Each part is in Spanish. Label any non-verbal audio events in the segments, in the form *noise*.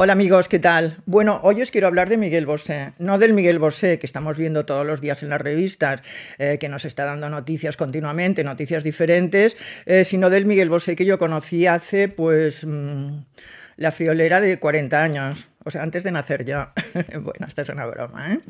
Hola amigos, ¿qué tal? Bueno, hoy os quiero hablar de Miguel Bosé, no del Miguel Bosé que estamos viendo todos los días en las revistas, eh, que nos está dando noticias continuamente, noticias diferentes, eh, sino del Miguel Bosé que yo conocí hace pues mm, la friolera de 40 años antes de nacer ya. *laughs* bueno, esta es una broma, ¿eh?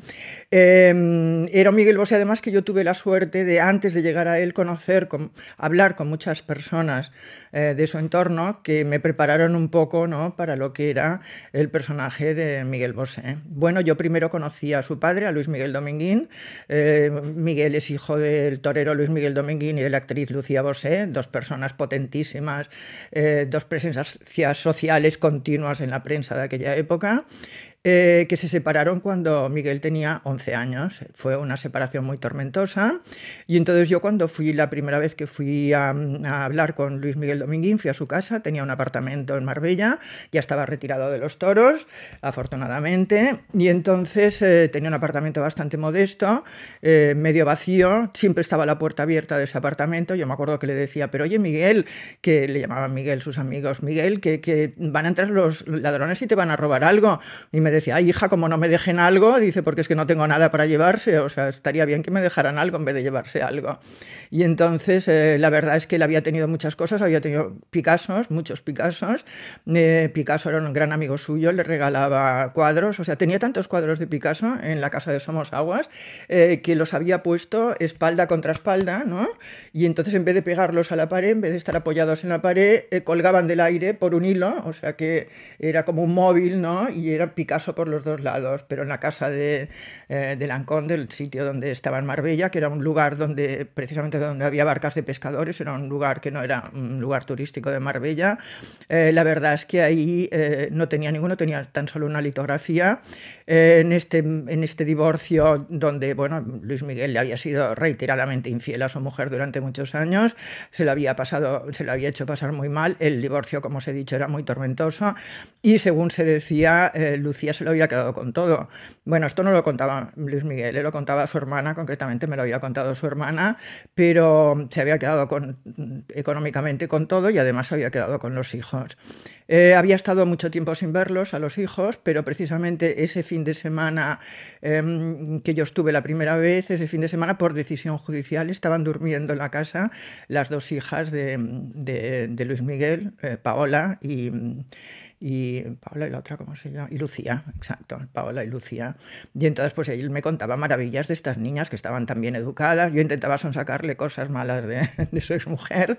Em, era Miguel Bosé, además, que yo tuve la suerte de, antes de llegar a él, conocer, hablar con muchas personas eh, de su entorno que me prepararon un poco, ¿no?, para lo que era el personaje de Miguel Bosé. Bueno, yo primero conocí a su padre, a Luis Miguel Dominguín. Eh, Miguel es hijo del torero Luis Miguel Dominguín y de la actriz Lucía Bosé, dos personas potentísimas, eh, dos presencias sociales continuas en la prensa de aquella época. Yeah. Eh, que se separaron cuando Miguel tenía 11 años. Fue una separación muy tormentosa. Y entonces yo cuando fui, la primera vez que fui a, hablar con Luis Miguel Dominguín, fui a su casa, tenía un apartamento en Marbella, ya estaba retirado de los toros, afortunadamente. Y entonces eh, tenía un apartamento bastante modesto, eh, medio vacío, siempre estaba la puerta abierta de ese apartamento. Yo me acuerdo que le decía, pero oye Miguel, que le llamaban Miguel sus amigos, Miguel, que, que van a entrar los ladrones y te van a robar algo. Y me me decía, ay hija, como no me dejen algo, dice, porque es que no tengo nada para llevarse, o sea, estaría bien que me dejaran algo en vez de llevarse algo. Y entonces, eh, la verdad es que él había tenido muchas cosas, había tenido Picassos, muchos Picassos, eh, Picasso era un gran amigo suyo, le regalaba cuadros, o sea, tenía tantos cuadros de Picasso en la casa de Somos Aguas eh, que los había puesto espalda contra espalda, ¿no? Y entonces en vez de pegarlos a la pared, en vez de estar apoyados en la pared, colgaban del aire por un hilo, o sea que era como un móvil, ¿no? Y era Picasso por los dos lados, pero en la casa de, eh, de Lancón, del sitio donde estaba en Marbella, que era un lugar donde, precisamente donde había barcas de pescadores, era un lugar que no era un lugar turístico de Marbella, eh, la verdad es que ahí eh, no tenía ninguno, tenía tan solo una litografía. Eh, en, este, en este divorcio donde, bueno, Luis Miguel le había sido reiteradamente infiel a su mujer durante muchos años, se lo había pasado, se lo había hecho pasar muy mal, el divorcio, como os he dicho, era muy tormentoso y según se decía, Lucía ya se lo había quedado con todo. Bueno, esto no lo contaba Luis Miguel, lo contaba a su hermana, concretamente me lo había contado su hermana, pero se había quedado económicamente con todo y además se había quedado con los hijos. Eh, había estado mucho tiempo sin verlos a los hijos, pero precisamente ese fin de semana em, que yo estuve la primera vez, ese fin de semana por decisión judicial, estaban durmiendo en la casa las dos hijas de, Luis Miguel, eh, Paola y y Paola y la otra, ¿cómo se llama? Y Lucía, exacto, Paola y Lucía. Y entonces pues él me contaba maravillas de estas niñas que estaban tan bien educadas, yo intentaba sonsacarle cosas malas de, *laughs* de su exmujer,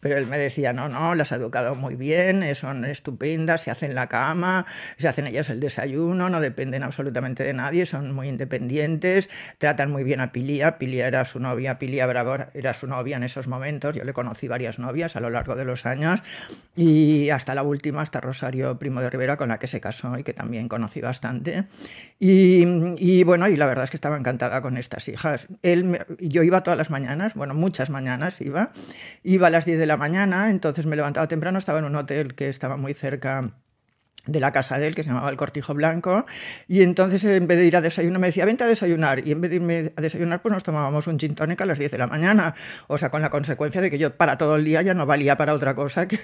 pero él me decía, no, no, las ha educado muy bien, eh, son estupendas, se hacen la cama, se hacen ellas el desayuno, no dependen absolutamente de nadie, son muy independientes, tratan muy bien a Pilia, Pilia era su novia, Pilia Bravo era su novia en esos momentos, yo le conocí varias novias a lo largo de los años y hasta la última, hasta Rosario Primo de Rivera, con la que se casó y que también conocí bastante. Y, bueno, y la verdad es que estaba encantada con estas hijas. Él yo iba todas las mañanas, bueno, muchas mañanas iba. Iba a las 10 de la mañana, entonces me levantaba temprano, estaba en un hotel que estaba muy cerca de la casa de él, que se llamaba el Cortijo Blanco, y entonces en vez de ir a desayunar, me decía, vente a desayunar, y en vez de irme a desayunar, pues nos tomábamos un gin tonic a las 10 de la mañana, o sea, con la consecuencia de que yo para todo el día ya no valía para otra cosa que,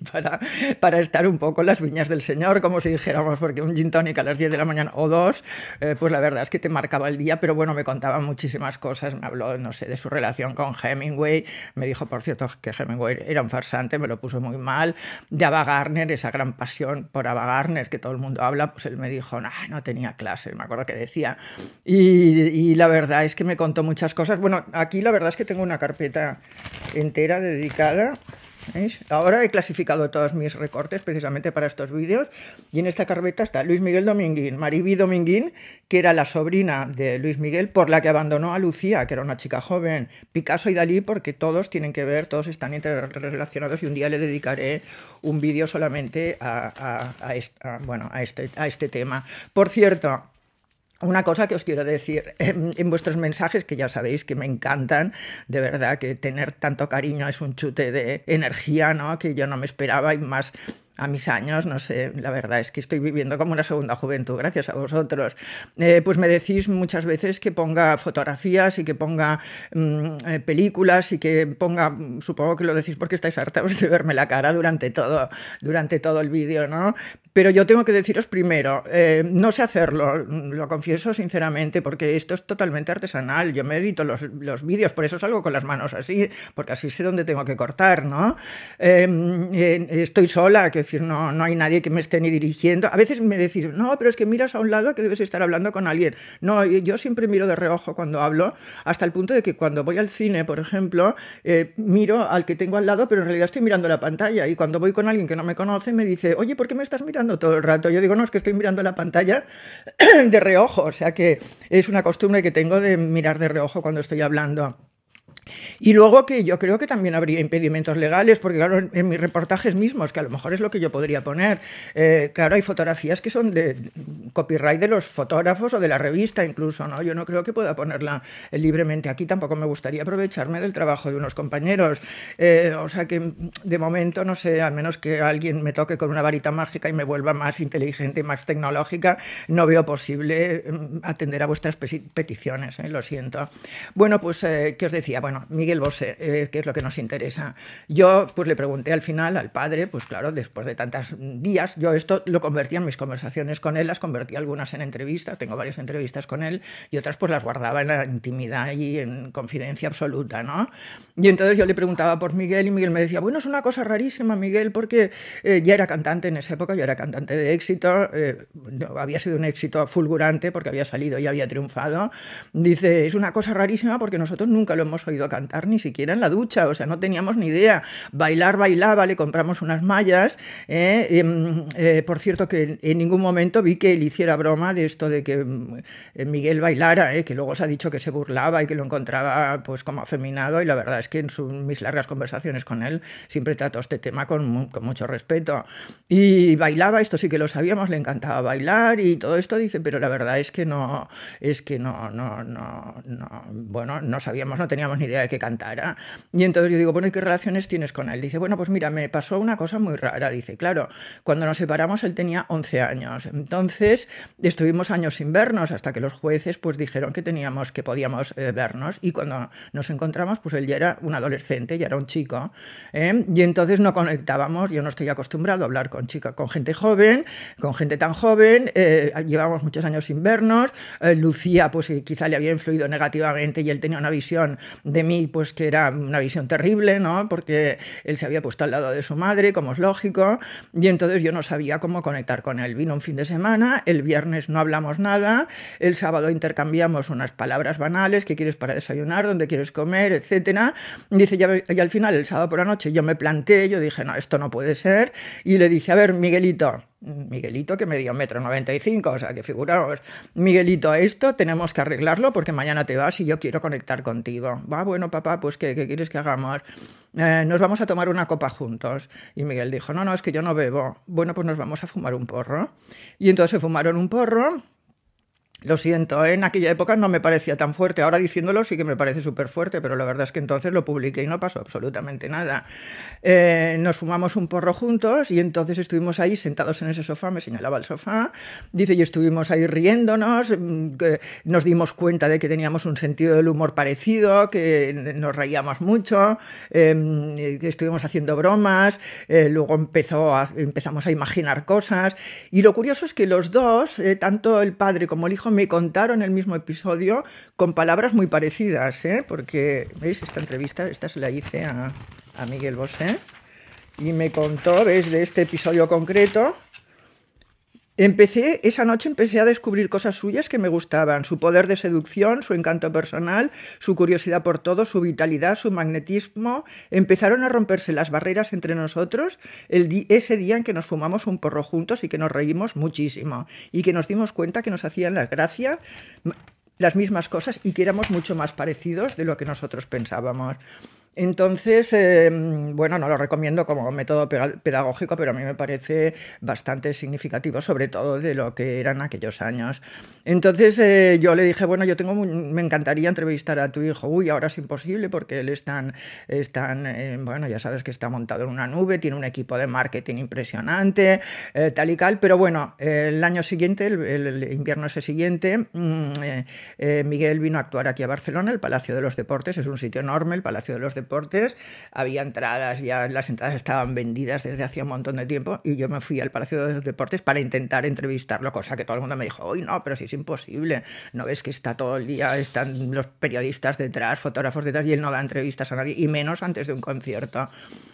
*laughs* para, para estar un poco en las viñas del Señor, como si dijéramos, porque un gin tonic a las 10 de la mañana o dos, eh, pues la verdad es que te marcaba el día, pero bueno, me contaba muchísimas cosas, me habló, no sé, de su relación con Hemingway, me dijo, por cierto, que Hemingway era un farsante, me lo puso muy mal, de Ava Garner, esa gran pasión por Garner, que todo el mundo habla, pues él me dijo, no, no tenía clase, me acuerdo que decía. y, la verdad es que me contó muchas cosas. Bueno, aquí la verdad es que tengo una carpeta entera dedicada Ahora he clasificado todos mis recortes precisamente para estos vídeos y en esta carpeta está Luis Miguel Dominguín, Maribí Dominguín, que era la sobrina de Luis Miguel por la que abandonó a Lucía, que era una chica joven, Picasso y Dalí, porque todos tienen que ver, todos están interrelacionados y un día le dedicaré un vídeo solamente a, bueno, a, este, a este tema. Por cierto, una cosa que os quiero decir *laughs* en, vuestros mensajes, que ya sabéis que me encantan, de verdad que tener tanto cariño es un chute de energía, ¿no? Que yo no me esperaba y más a mis años, no sé, la verdad es que estoy viviendo como una segunda juventud, gracias a vosotros, eh, pues me decís muchas veces que ponga fotografías y que ponga mm, eh, películas y que ponga, mm, supongo que lo decís porque estáis hartados de verme la cara durante todo, durante todo el vídeo, ¿no? Pero yo tengo que deciros primero, eh, no sé hacerlo, mm, lo confieso sinceramente, porque esto es totalmente artesanal, yo me edito los, los vídeos, por eso salgo con las manos así, porque así sé dónde tengo que cortar, ¿no? estoy sola, que decir, no, no hay nadie que me esté ni dirigiendo. A veces me decís, no, pero es que miras a un lado que debes estar hablando con alguien. No, yo siempre miro de reojo cuando hablo, hasta el punto de que cuando voy al cine, por ejemplo, eh, miro al que tengo al lado, pero en realidad estoy mirando la pantalla. Y cuando voy con alguien que no me conoce, me dice, oye, ¿por qué me estás mirando todo el rato? Yo digo, no, es que estoy mirando la pantalla *clears throat* de reojo. O sea que es una costumbre que tengo de mirar de reojo cuando estoy hablando. Y luego que yo creo que también habría impedimentos legales, porque claro, en mis reportajes mismos, que a lo mejor es lo que yo podría poner, eh, claro, hay fotografías que son de copyright de los fotógrafos o de la revista incluso, ¿no? Yo no creo que pueda ponerla eh, libremente aquí, tampoco me gustaría aprovecharme del trabajo de unos compañeros. Eh, o sea que de momento, no sé, al menos que alguien me toque con una varita mágica y me vuelva más inteligente y más tecnológica, no veo posible mm, atender a vuestras peticiones, lo siento. Bueno, pues, ¿qué os decía? Miguel Bosé, eh, qué es lo que nos interesa. Yo pues le pregunté al final al padre, pues claro, después de tantas días, yo esto lo convertí en mis conversaciones con él, las convertí algunas en entrevistas, tengo varias entrevistas con él, y otras pues las guardaba en la intimidad y en confidencia absoluta, ¿no? Y entonces yo le preguntaba por Miguel y Miguel me decía, bueno, es una cosa rarísima, Miguel, porque eh, ya era cantante en esa época, yo era cantante de éxito, eh, había sido un éxito fulgurante porque había salido y había triunfado. Dice, es una cosa rarísima porque nosotros nunca lo hemos oído a cantar ni siquiera en la ducha, o sea, no teníamos ni idea. Bailar bailaba, le compramos unas mallas. ¿eh? Mm, eh, por cierto, que en ningún momento vi que él hiciera broma de esto de que mm, Miguel bailara, ¿eh? que luego se ha dicho que se burlaba y que lo encontraba pues como afeminado y la verdad es que en mis largas conversaciones con él siempre trató este tema con, mucho respeto. Y bailaba, esto sí que lo sabíamos, le encantaba bailar y todo esto dice, pero la verdad es que no, es que no, no, no, no, bueno, no sabíamos, no teníamos ni idea de que cantara. Y entonces yo digo, bueno, ¿y qué relaciones tienes con él? Dice, bueno, pues mira, me pasó una cosa muy rara. Dice, claro, cuando nos separamos él tenía 11 años. Entonces estuvimos años sin vernos hasta que los jueces pues dijeron que teníamos, que podíamos eh, vernos. Y cuando nos encontramos, pues él ya era un adolescente, ya era un chico. ¿eh? Y entonces no conectábamos. Yo no estoy acostumbrado a hablar con chica, con gente joven, con gente tan joven. Eh, llevamos muchos años sin vernos. Eh, Lucía, pues quizá le había influido negativamente y él tenía una visión de mí, pues que era una visión terrible, ¿no? Porque él se había puesto al lado de su madre, como es lógico, y entonces yo no sabía cómo conectar con él. Vino un fin de semana, el viernes no hablamos nada, el sábado intercambiamos unas palabras banales, qué quieres para desayunar, dónde quieres comer, etcétera. Dice, ya, y al final, el sábado por la noche, yo me planté, yo dije, no, esto no puede ser, y le dije, a ver, Miguelito, Miguelito que me un metro noventa y cinco, o sea que figuraos, Miguelito, esto tenemos que arreglarlo porque mañana te vas y yo quiero conectar contigo. Va, bueno, papá, pues ¿qué, quieres que hagamos? Eh, nos vamos a tomar una copa juntos. Y Miguel dijo, no, no, es que yo no bebo. Bueno, pues nos vamos a fumar un porro. Y entonces se fumaron un porro lo siento, ¿eh? en aquella época no me parecía tan fuerte. Ahora diciéndolo sí que me parece súper fuerte, pero la verdad es que entonces lo publiqué y no pasó absolutamente nada. Eh, nos fumamos un porro juntos y entonces estuvimos ahí sentados en ese sofá, me señalaba el sofá, dice, y estuvimos ahí riéndonos, mm, nos dimos cuenta de que teníamos un sentido del humor parecido, que nos reíamos mucho, em, que estuvimos haciendo bromas, eh, luego empezó a, empezamos a imaginar cosas. Y lo curioso es que los dos, tanto el padre como el hijo, me contaron el mismo episodio con palabras muy parecidas, ¿eh? porque, ¿veis? Esta entrevista, esta se la hice a, a Miguel Bosé y me contó, ¿veis? De este episodio concreto Empecé, esa noche empecé a descubrir cosas suyas que me gustaban, su poder de seducción, su encanto personal, su curiosidad por todo, su vitalidad, su magnetismo. Empezaron a romperse las barreras entre nosotros el ese día en que nos fumamos un porro juntos y que nos reímos muchísimo y que nos dimos cuenta que nos hacían la gracia las mismas cosas y que éramos mucho más parecidos de lo que nosotros pensábamos. Entonces, em, bueno, no lo recomiendo como método pedagógico, pero a mí me parece bastante significativo, sobre todo de lo que eran aquellos años. Entonces eh, yo le dije, bueno, yo tengo, me encantaría entrevistar a tu hijo. Uy, ahora es imposible porque él está, están eh, bueno, ya sabes que está montado en una nube, tiene un equipo de marketing impresionante, eh, tal y cal Pero bueno, el año siguiente, el, el invierno ese siguiente, mm, Miguel vino a actuar aquí a Barcelona, el Palacio de los Deportes, es un sitio enorme, el Palacio de los Deportes deportes, había entradas, ya las entradas estaban vendidas desde hacía un montón de tiempo y yo me fui al Palacio de los Deportes para intentar entrevistarlo, cosa que todo el mundo me dijo, hoy no, pero si es imposible, no ves que está todo el día, están los periodistas detrás, fotógrafos detrás y él no da entrevistas a nadie, y menos antes de un concierto.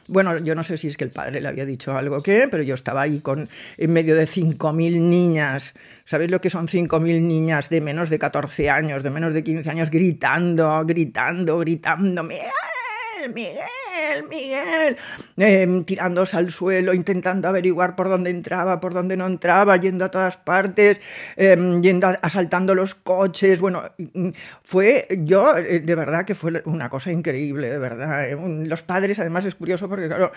Bueno, yo no sé si es que el padre le había dicho algo que, pero yo estaba ahí con, en medio de 5.000 niñas. ¿Sabéis lo que son 5.000 niñas de menos de 14 años, de menos de 15 años, gritando, gritando, gritándome, ¡ah! Me. Miguel, Miguel, em, tirándose al suelo, intentando averiguar por dónde entraba, por dónde no entraba, yendo a todas partes, em, yendo asaltando los coches. Bueno, fue yo, eh, de verdad que fue una cosa increíble, de verdad. Eh. Los padres, además es curioso porque, claro,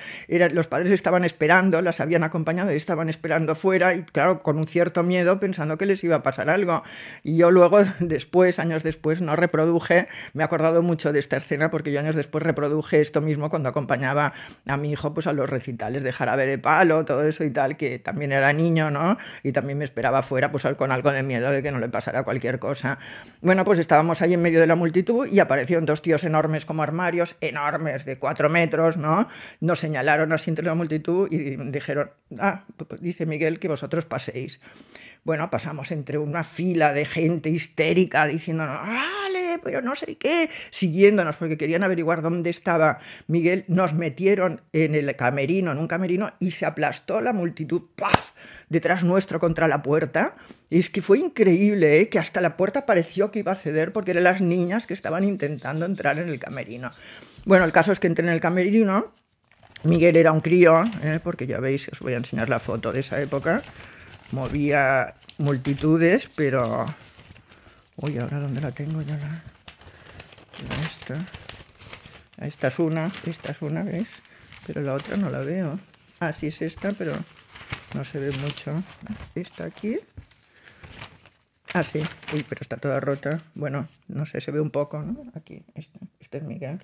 los padres estaban esperando, las habían acompañado y estaban esperando fuera y, claro, con un cierto miedo pensando que les iba a pasar algo. Y yo luego, *laughs* después, años después, no reproduje, me he acordado mucho de esta escena porque yo años después reproduje esto mismo cuando acompañaba a mi hijo pues, a los recitales de Jarabe de Palo, todo eso y tal, que también era niño, ¿no? Y también me esperaba fuera pues, con algo de miedo de que no le pasara cualquier cosa. Bueno, pues estábamos ahí en medio de la multitud y aparecieron dos tíos enormes como armarios, enormes, de cuatro metros, ¿no? Nos señalaron así entre la multitud y dijeron, ah, dice Miguel que vosotros paséis. Bueno, pasamos entre una fila de gente histérica diciendo, ¡ah, pero no sé qué, siguiéndonos porque querían averiguar dónde estaba Miguel, nos metieron en el camerino, en un camerino, y se aplastó la multitud, ¡paf!, detrás nuestro contra la puerta. Y es que fue increíble, ¿eh? que hasta la puerta pareció que iba a ceder porque eran las niñas que estaban intentando entrar en el camerino. Bueno, el caso es que entré en el camerino. Miguel era un crío, ¿eh? porque ya veis, os voy a enseñar la foto de esa época. Movía multitudes, pero Uy, ahora dónde la tengo ya la, esta. es una, esta es una, ¿ves? Pero la otra no la veo. Ah, sí es esta, pero no se ve mucho. Esta aquí. así ah, Uy, pero está toda rota. Bueno, no sé, se ve un poco, ¿no? Aquí, esta, es Miguel.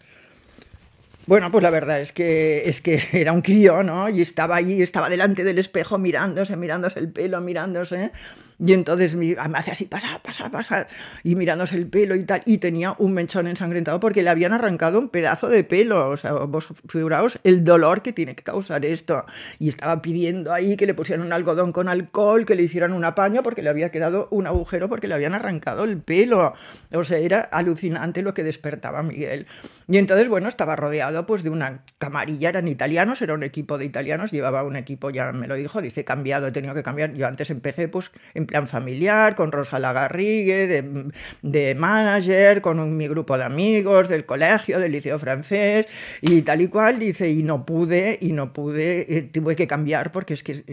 Bueno, pues la verdad es que, es que *laughs* era un crío, ¿no? Y estaba allí, estaba delante del espejo mirándose, mirándose el pelo, mirándose. Y entonces me hace así, pasa, pasa, pasa, y mirándose el pelo y tal, y tenía un mechón ensangrentado porque le habían arrancado un pedazo de pelo, o sea, vos figuraos el dolor que tiene que causar esto. Y estaba pidiendo ahí que le pusieran un algodón con alcohol, que le hicieran un apaño porque le había quedado un agujero porque le habían arrancado el pelo. O sea, era alucinante lo que despertaba Miguel. Y entonces, bueno, estaba rodeado pues de una camarilla, eran italianos, era un equipo de italianos, llevaba un equipo, ya me lo dijo, dice, cambiado, he tenido que cambiar. Yo antes empecé, pues, plan familiar, con Rosa Lagarrigue, de, de manager, con mi grupo de amigos del colegio, del liceo francés, y tal y cual, dice, y no pude, y no pude, eh, tuve que cambiar porque es que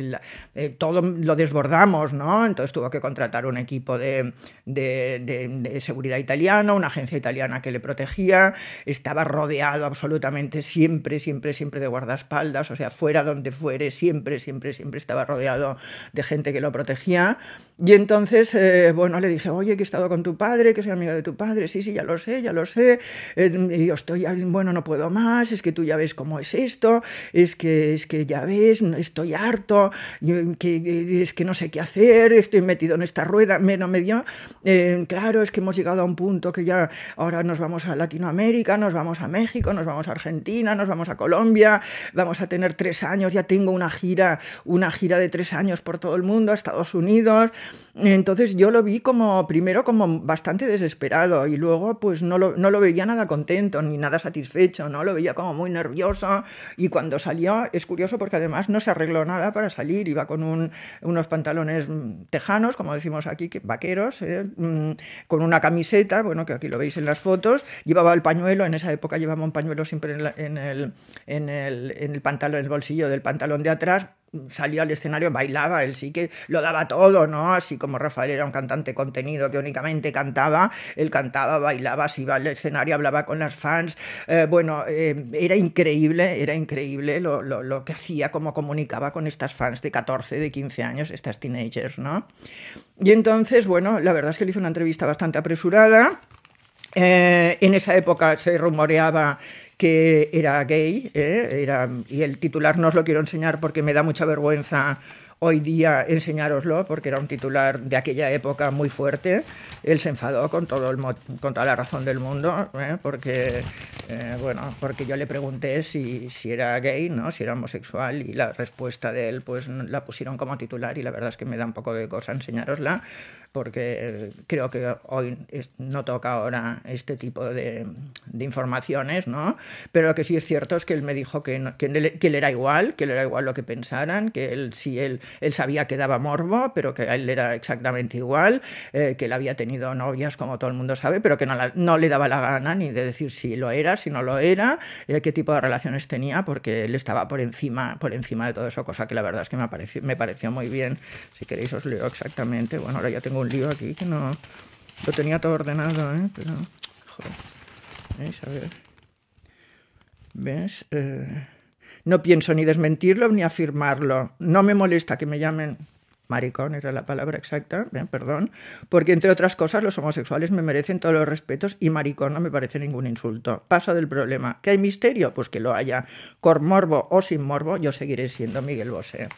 eh, todo lo desbordamos, ¿no? Entonces tuvo que contratar un equipo de, de, de seguridad italiano, una agencia italiana que le protegía, estaba rodeado absolutamente siempre, siempre, siempre de guardaespaldas, o sea, fuera donde fuere, siempre, siempre, siempre estaba rodeado de gente que lo protegía y entonces, eh, bueno, le dije, oye, que he estado con tu padre, que soy amiga de tu padre, sí, sí, ya lo sé, ya lo sé, eh, y yo estoy, bueno, no puedo más, es que tú ya ves cómo es esto, es que, es que ya ves, estoy harto, eh, es que no sé qué hacer, estoy metido en esta rueda, menos medio claro, es que hemos llegado a un punto que ya ahora nos vamos a Latinoamérica, nos vamos a México, nos vamos a Argentina, nos vamos a Colombia, vamos a tener tres años, ya tengo una gira, una gira de tres años por todo el mundo, a Estados Unidos, entonces yo lo vi como, primero como bastante desesperado y luego pues no lo, veía nada contento ni nada satisfecho, ¿no? Lo veía como muy nervioso y cuando salió, es curioso porque además no se arregló nada para salir, iba con unos pantalones mm, tejanos, como decimos aquí, vaqueros, ¿eh? mm, con una camiseta, bueno, que aquí lo veis en las fotos, llevaba el pañuelo, en esa época llevaba un pañuelo siempre en, el, pantalón, en el bolsillo del pantalón de atrás, salía al escenario, bailaba, él sí que lo daba todo, ¿no? Así como Rafael era un cantante contenido que únicamente cantaba, él cantaba, bailaba, se iba al escenario, hablaba con las fans. Eh, bueno, eh, era increíble, era increíble lo, que hacía, cómo comunicaba con estas fans de 14, de 15 años, estas teenagers, ¿no? Y entonces, bueno, la verdad es que le hizo una entrevista bastante apresurada. Eh, en esa época se rumoreaba que era gay, ¿eh? era, y el titular no os lo quiero enseñar porque me da mucha vergüenza hoy día enseñároslo, porque era un titular de aquella época muy fuerte. Él se enfadó con, todo el, toda la razón del mundo, ¿eh? porque eh, bueno, porque yo le pregunté si, si, era gay, ¿no? si era homosexual, y la respuesta de él pues la pusieron como titular y la verdad es que me da un poco de cosa enseñarosla porque eh, creo que hoy no toca ahora este tipo de, de informaciones, ¿no? Pero lo que sí es cierto es que él me dijo que, que, él, era igual, que él era igual lo que pensaran, que él si él, él sabía que daba morbo, pero que él era exactamente igual, eh, que él había tenido novias, como todo el mundo sabe, pero que no le daba la gana ni de decir si lo era si no lo era, eh, qué tipo de relaciones tenía, porque él estaba por encima, por encima de todo eso, cosa que la verdad es que me, pareció, me pareció muy bien. Si queréis os leo exactamente. Bueno, ahora ya tengo un lío aquí que no... Lo tenía todo ordenado, ¿eh? Pero... Joder. A ver. ¿Ves? Eh, no pienso ni desmentirlo ni afirmarlo. No me molesta que me llamen maricón era la palabra exacta, perdón, porque entre otras cosas los homosexuales me merecen todos los respetos y maricón no me parece ningún insulto. Paso del problema. ¿Que hay misterio? Pues que lo haya. Con morbo o sin morbo yo seguiré siendo Miguel Bosé.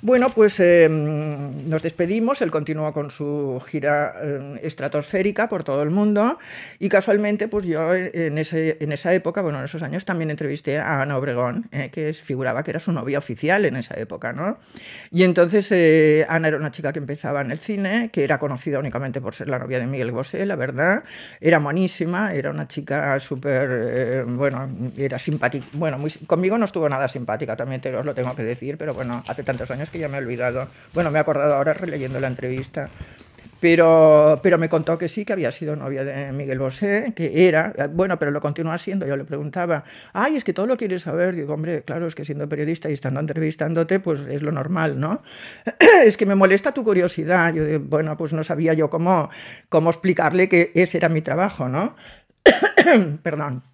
Bueno, pues em, nos despedimos, él continuó con su gira em, estratosférica por todo el mundo y casualmente pues yo eh, en, ese, en, esa época, bueno, en esos años también entrevisté a Ana Obregón, eh, que figuraba que era su novia oficial en esa época, ¿no? Y entonces eh, Ana era una chica que empezaba en el cine, que era conocida únicamente por ser la novia de Miguel Bosé, la verdad, era monísima, era una chica súper, bueno, era simpática, bueno, conmigo no estuvo nada simpática, también te os lo tengo que decir, pero bueno, hace tantos años que ya me he olvidado. Bueno, me he acordado ahora releyendo la entrevista. Pero, pero me contó que sí, que había sido novia de Miguel Bosé, que era, bueno, pero lo continúa siendo. Yo le preguntaba, ay, es que todo lo quieres saber. Digo, hombre, claro, es que siendo periodista y estando entrevistándote, pues es lo normal, ¿no? *clears throat* es que me molesta tu curiosidad. Yo, bueno, pues no sabía yo cómo, cómo explicarle que ese era mi trabajo, ¿no? *clears throat* Perdón.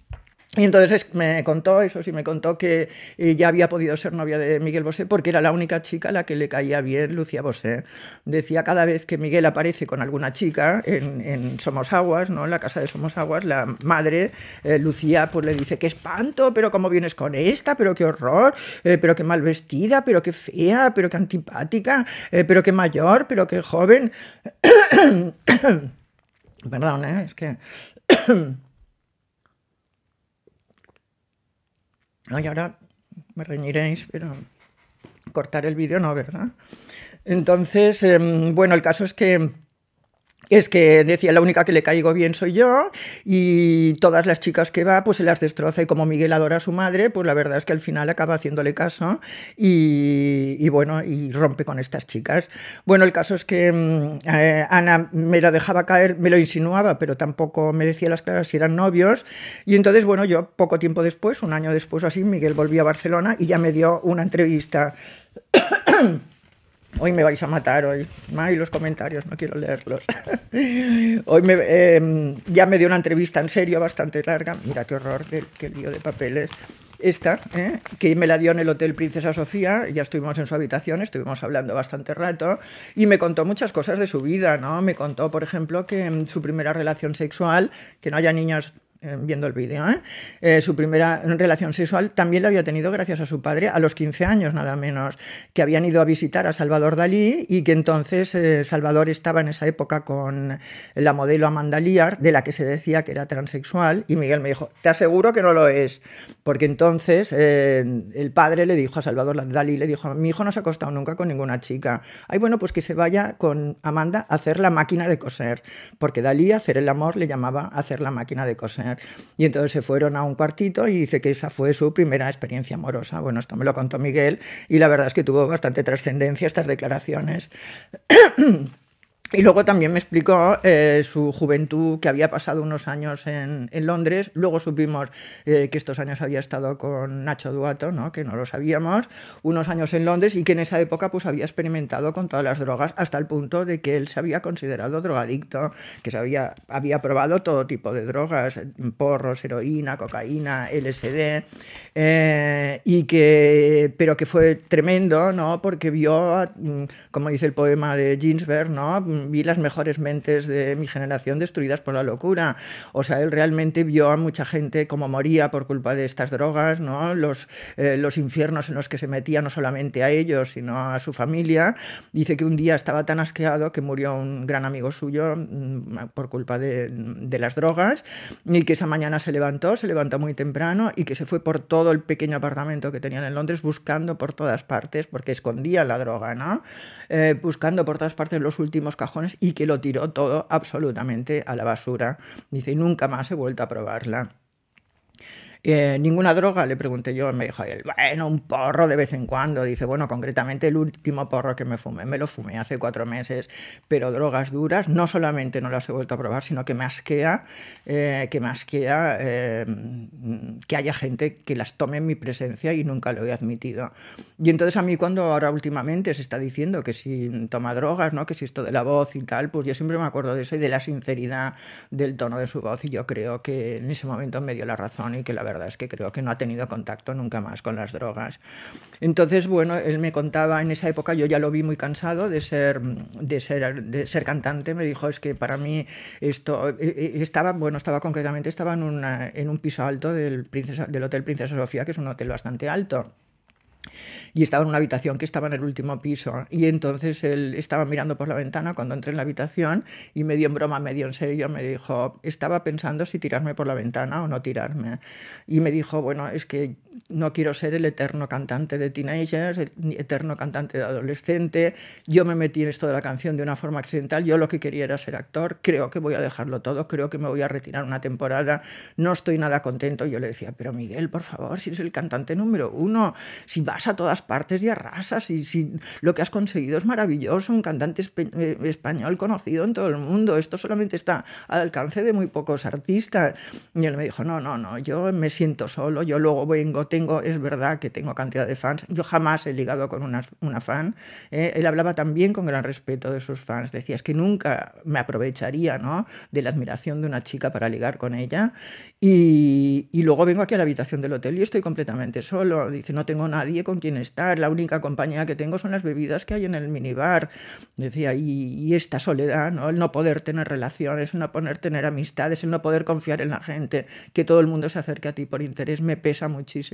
Y entonces me contó eso, sí, me contó que eh, ya había podido ser novia de Miguel Bosé porque era la única chica a la que le caía bien Lucía Bosé. Decía cada vez que Miguel aparece con alguna chica en, Somos Aguas, ¿no? en la casa de Somos Aguas, la madre, eh, Lucía, pues le dice, qué espanto, pero cómo vienes con esta, pero qué horror, eh, pero qué mal vestida, pero qué fea, pero qué antipática, pero qué mayor, pero qué joven. *coughs* Perdón, es que... ahora me reñiréis, pero cortar el vídeo no, ¿verdad? Entonces, em, bueno, el caso es que es que decía, la única que le caigo bien soy yo y todas las chicas que va, pues se las destroza y como Miguel adora a su madre, pues la verdad es que al final acaba haciéndole caso y, bueno, y rompe con estas chicas. Bueno, el caso es que mm, eh, Ana me la dejaba caer, me lo insinuaba, pero tampoco me decía las claras si eran novios y entonces, bueno, yo poco tiempo después, un año después así, Miguel volvió a Barcelona y ya me dio una entrevista. Hoy me vais a matar hoy. Ay, los comentarios, no quiero leerlos. *laughs* hoy em, ya me dio una entrevista en serio bastante larga. Mira qué horror, qué, lío de papeles. Esta, ¿eh? que me la dio en el Hotel Princesa Sofía, ya estuvimos en su habitación, estuvimos hablando bastante rato, y me contó muchas cosas de su vida, ¿no? Me contó, por ejemplo, que en em, su primera relación sexual, que no haya niñas eh, viendo el vídeo, ¿eh? Eh, su primera relación sexual también la había tenido gracias a su padre a los 15 años nada menos, que habían ido a visitar a Salvador Dalí y que entonces Salvador estaba en esa época con la modelo Amanda Liar de la que se decía que era transexual, y Miguel me dijo, te aseguro que no lo es, porque entonces el padre le dijo a Salvador Dalí, le dijo, mi hijo no se ha acostado nunca con ninguna chica, ay bueno, pues que se vaya con Amanda a hacer la máquina de coser, porque Dalí hacer el amor le llamaba hacer la máquina de coser. Y entonces se fueron a un cuartito y dice que esa fue su primera experiencia amorosa. Bueno, esto me lo contó Miguel y la verdad es que tuvo bastante trascendencia estas declaraciones. *clears throat* Y luego también me explicó eh, su juventud, que había pasado unos años en, Londres. Luego supimos eh, que estos años había estado con Nacho Duato, ¿no? que no lo sabíamos, unos años en Londres y que en esa época pues, había experimentado con todas las drogas hasta el punto de que él se había considerado drogadicto, que se había, había probado todo tipo de drogas, porros, heroína, cocaína, LSD, eh, y que, pero que fue tremendo, ¿no? porque vio, mm, como dice el poema de Ginsberg, ¿no? vi las mejores mentes de mi generación destruidas por la locura. O sea, él realmente vio a mucha gente como moría por culpa de estas drogas, ¿no? Los, eh, los infiernos en los que se metía no solamente a ellos, sino a su familia. Dice que un día estaba tan asqueado que murió un gran amigo suyo mm, por culpa de, de las drogas y que esa mañana se levantó, se levantó muy temprano y que se fue por todo el pequeño apartamento que tenían en Londres buscando por todas partes, porque escondía la droga, ¿no? Eh, buscando por todas partes los últimos y que lo tiró todo absolutamente a la basura. Dice, nunca más he vuelto a probarla. Eh, ¿Ninguna droga? Le pregunté yo. Me dijo él, bueno, un porro de vez en cuando. Dice, bueno, concretamente el último porro que me fumé, me lo fumé hace cuatro meses, pero drogas duras, no solamente no las he vuelto a probar, sino que me asquea, eh, que me asquea eh, que haya gente que las tome en mi presencia y nunca lo he admitido. Y entonces a mí cuando ahora últimamente se está diciendo que si toma drogas, ¿no? que si esto de la voz y tal, pues yo siempre me acuerdo de eso y de la sinceridad del tono de su voz y yo creo que en ese momento me dio la razón y que la verdad verdad es que creo que no ha tenido contacto nunca más con las drogas. Entonces, bueno, él me contaba en esa época, yo ya lo vi muy cansado de ser, de ser, de ser cantante, me dijo, es que para mí esto, e, e, estaba, bueno, estaba concretamente, estaba en, en un piso alto del, princesa, del Hotel Princesa Sofía, que es un hotel bastante alto y estaba en una habitación que estaba en el último piso. Y entonces él estaba mirando por la ventana cuando entré en la habitación y medio en broma, medio en serio, me dijo, estaba pensando si tirarme por la ventana o no tirarme. Y me dijo, bueno, es que no quiero ser el eterno cantante de teenagers, el eterno cantante de adolescente, yo me metí en esto de la canción de una forma accidental, yo lo que quería era ser actor, creo que voy a dejarlo todo, creo que me voy a retirar una temporada, no estoy nada contento. Yo le decía, pero Miguel, por favor, si eres el cantante número uno, si vas a todas partes y arrasas, y si lo que has conseguido es maravilloso, un cantante eh, español conocido en todo el mundo, esto solamente está al alcance de muy pocos artistas. Y él me dijo, no, no, no, yo me siento solo, yo luego voy tengo, es verdad que tengo cantidad de fans, yo jamás he ligado con una, una fan, eh, él hablaba también con gran respeto de sus fans, decía, es que nunca me aprovecharía ¿no? de la admiración de una chica para ligar con ella, y, luego vengo aquí a la habitación del hotel y estoy completamente solo, dice, no tengo nadie con quien estar, la única compañía que tengo son las bebidas que hay en el minibar, decía, y, esta soledad, ¿no? el no poder tener relaciones, el no poder tener amistades, el no poder confiar en la gente, que todo el mundo se acerque a ti por interés, me pesa muchísimo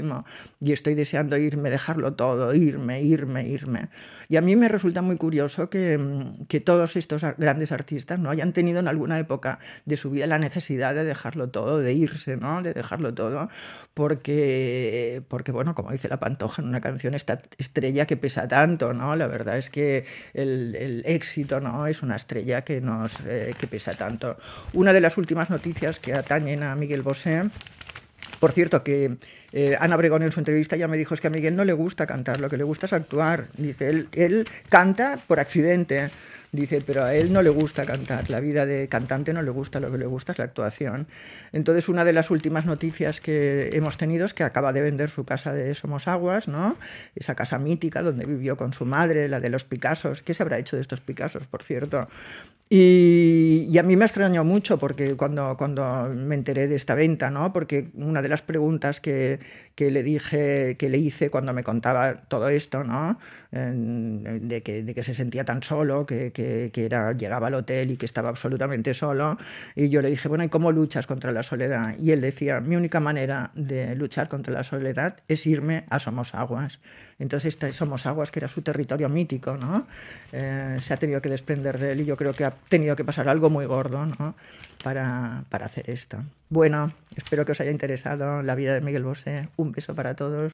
y estoy deseando irme, dejarlo todo, irme, irme, irme. Y a mí me resulta muy curioso que, mm, todos estos grandes artistas no hayan tenido en alguna época de su vida la necesidad de dejarlo todo, de irse, ¿no? de dejarlo todo, porque, porque bueno, como dice la Pantoja en una canción, esta estrella que pesa tanto, ¿no? la verdad es que el, éxito ¿no? es una estrella que, nos, eh, que pesa tanto. Una de las últimas noticias que atañen a Miguel Bosé por cierto, que eh, Ana Bregón en su entrevista ya me dijo, es que a Miguel no le gusta cantar, lo que le gusta es actuar. Dice, él canta por accidente. Dice, pero a él no le gusta cantar, la vida de cantante no le gusta, lo que le gusta es la actuación. Entonces, una de las últimas noticias que hemos tenido es que acaba de vender su casa de Somos Aguas, ¿no? Esa casa mítica donde vivió con su madre, la de los Picassos. ¿Qué se habrá hecho de estos Picassos, por cierto? Y, a mí me extrañó mucho porque cuando, cuando me enteré de esta venta, ¿no? porque una de las preguntas que, le dije, que le hice cuando me contaba todo esto, ¿no? de, que, de, que, se sentía tan solo, que, que, llegaba al hotel y que estaba absolutamente solo. Y yo le dije, bueno, ¿y cómo luchas contra la soledad? Y él decía, mi única manera de luchar contra la soledad es irme a Somosaguas. Entonces, Somosaguas, que era su territorio mítico, ¿no? Eh, se ha tenido que desprender de él y yo creo que ha tenido que pasar algo muy gordo, ¿no? Para, para hacer esto. Bueno, espero que os haya interesado la vida de Miguel Bosé. Un beso para todos.